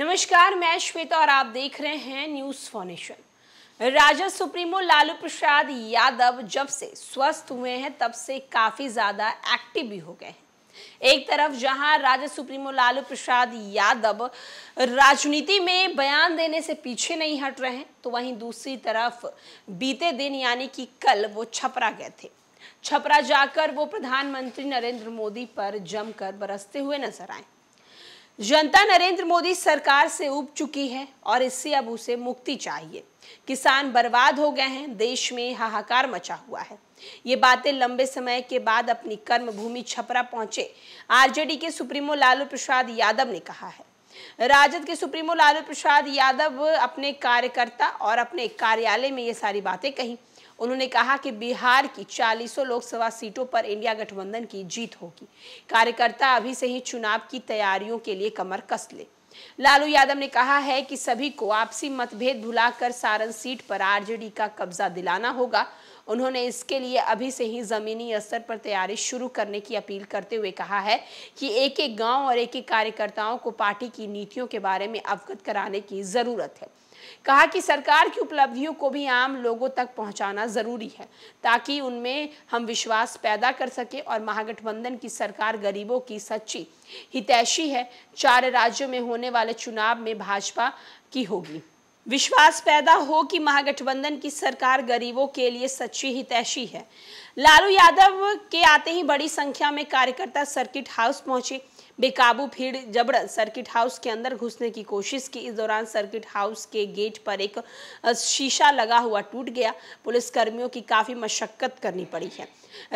नमस्कार मैं श्वेता और आप देख रहे हैं news foundation RJD supremo Lalu Prasad Yadav जब से स्वस्थ हुए हैं तब से काफी ज्यादा एक्टिव भी हो गए हैं एक तरफ जहां राजद सुप्रीमो लालू प्रसाद यादव राजनीति में बयान देने से पीछे नहीं हट रहे हैं तो वहीं दूसरी तरफ बीते दिन यानी कि कल वो छपरा गए थे छपरा जाकर वो प्रधानमंत्री नरेंद्र मोदी पर जमकर बरसते हुए नजर आए जनता नरेंद्र मोदी सरकार से उब चुकी है और इससे अब उसे मुक्ति चाहिए किसान बर्बाद हो गए हैं देश में हाहाकार मचा हुआ है ये बातें लंबे समय के बाद अपनी कर्म भूमि छपरा पहुंचे आरजेडी के सुप्रीमो लालू प्रसाद यादव ने कहा है राजद के सुप्रीमो लालू प्रसाद यादव अपने कार्यकर्ता और अपने कार्यालय में ये सारी बातें कही उन्होंने कहा कि बिहार की चालीसों लोकसभा सीटों पर इंडिया गठबंधन की जीत होगी कार्यकर्ता अभी से ही चुनाव की तैयारियों के लिए कमर कस ले लालू यादव ने कहा है कि सभी को आपसी मतभेद भुलाकर सारण सीट पर आरजेडी का कब्जा दिलाना होगा उन्होंने इसके लिए अभी से ही जमीनी स्तर पर तैयारी शुरू करने की अपील करते हुए कहा है कि एक एक गांव और एक एक कार्यकर्ताओं को पार्टी की नीतियों के बारे में अवगत कराने की जरूरत है कहा कि सरकार की उपलब्धियों को भी आम लोगों तक पहुंचाना ज़रूरी है ताकि उनमें हम विश्वास पैदा कर सके और महागठबंधन की सरकार गरीबों की सच्ची हितैषी है चार राज्यों में होने वाले चुनाव में भाजपा की होगी विश्वास पैदा हो कि महागठबंधन की सरकार गरीबों के लिए सच्ची हितैषी है लालू यादव के आते ही बड़ी संख्या में कार्यकर्ता सर्किट हाउस पहुंचे बेकाबू भीड़ जबड़ सर्किट हाउस के अंदर घुसने की कोशिश की इस दौरान सर्किट हाउस के गेट पर एक शीशा लगा हुआ टूट गया पुलिस कर्मियों की काफी मशक्कत करनी पड़ी है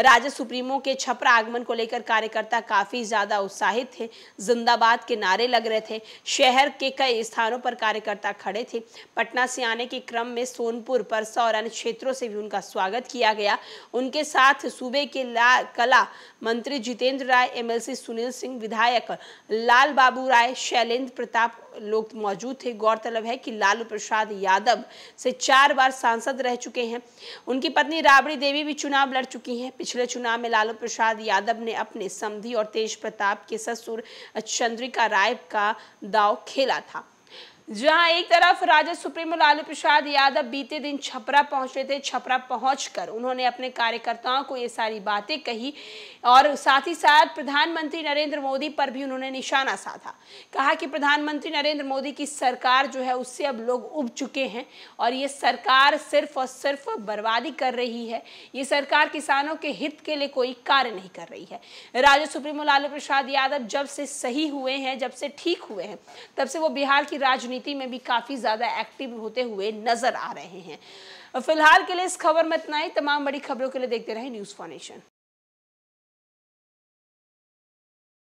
राज्य सुप्रीमो के छपरा आगमन को लेकर कार्यकर्ता काफी ज्यादा उत्साहित थे जिंदाबाद के नारे लग रहे थे शहर के कई स्थानों पर कार्यकर्ता खड़े थे पटना से आने के क्रम में सोनपुर परसा और अन्य क्षेत्रों से भी उनका स्वागत किया गया उनके साथ सूबे के कला मंत्री जितेंद्र राय एमएलसी सुनील सिंह विधायक लाल बाबू राय शैलेंद्र प्रताप लोग मौजूद थे गौरतलब है कि लालू प्रसाद यादव से चार बार सांसद रह चुके हैं उनकी पत्नी राबड़ी देवी भी चुनाव लड़ चुकी हैं पिछले चुनाव में लालू प्रसाद यादव ने अपने समधि और तेज प्रताप के ससुर चंद्रिका राय का दाव खेला था जहां एक तरफ राजद सुप्रीमो लालू प्रसाद यादव बीते दिन छपरा पहुंचे थे छपरा पहुंचकर उन्होंने अपने कार्यकर्ताओं को ये सारी बातें कही और साथ ही साथ प्रधानमंत्री नरेंद्र मोदी पर भी उन्होंने निशाना साधा कहा कि प्रधानमंत्री नरेंद्र मोदी की सरकार जो है उससे अब लोग उब चुके हैं और ये सरकार सिर्फ और सिर्फ बर्बादी कर रही है ये सरकार किसानों के हित के लिए कोई कार्य नहीं कर रही है राजद सुप्रीमो लालू प्रसाद यादव जब से सही हुए हैं जब से ठीक हुए हैं तब से वो बिहार की राजनीति राजनीति में भी काफ़ी ज़्यादा एक्टिव होते हुए नजर आ रहे हैं फिलहाल के लिए इस खबर में इतना ही तमाम बड़ी खबरों के लिए देखते रहे न्यूज़ फाउंडेशन